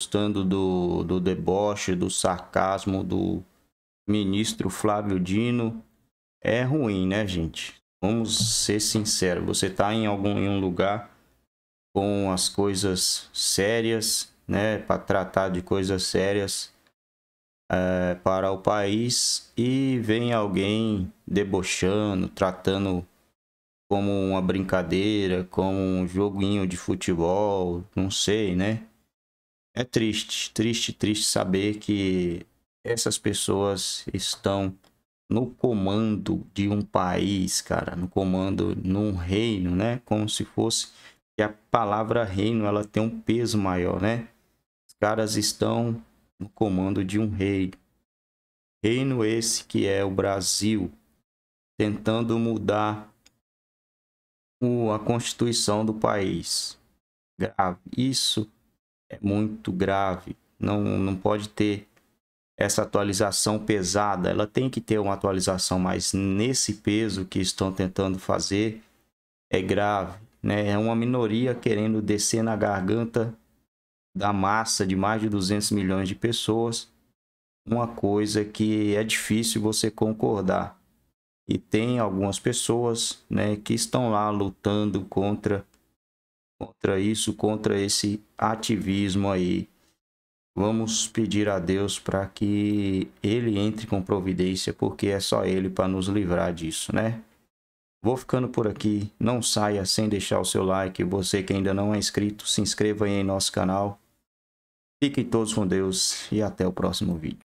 gostando do, do deboche, do sarcasmo do ministro Flávio Dino. É ruim, né, gente? Vamos ser sinceros. Você está em algum em um lugar com as coisas sérias, né, para tratar de coisas sérias é, para o país e vem alguém debochando, tratando como uma brincadeira, como um joguinho de futebol, não sei, né? É triste, triste, triste saber que essas pessoas estão no comando de um país, cara, no comando num reino, né? Como se fosse que a palavra reino ela tem um peso maior, né? Os caras estão no comando de um reino. Reino esse que é o Brasil, tentando mudar a constituição do país. Grave. Isso é muito grave. Não, não pode ter essa atualização pesada. Ela tem que ter uma atualização, mas nesse peso que estão tentando fazer é grave. Né? É uma minoria querendo descer na garganta da massa de mais de 200 milhões de pessoas. Uma coisa que é difícil você concordar. E tem algumas pessoas né, que estão lá lutando contra contra isso, contra esse ativismo aí. Vamos pedir a Deus para que ele entre com providência, porque é só ele para nos livrar disso, né? Vou ficando por aqui. Não saia sem deixar o seu like. Você que ainda não é inscrito, se inscreva aí em nosso canal. Fiquem todos com Deus e até o próximo vídeo.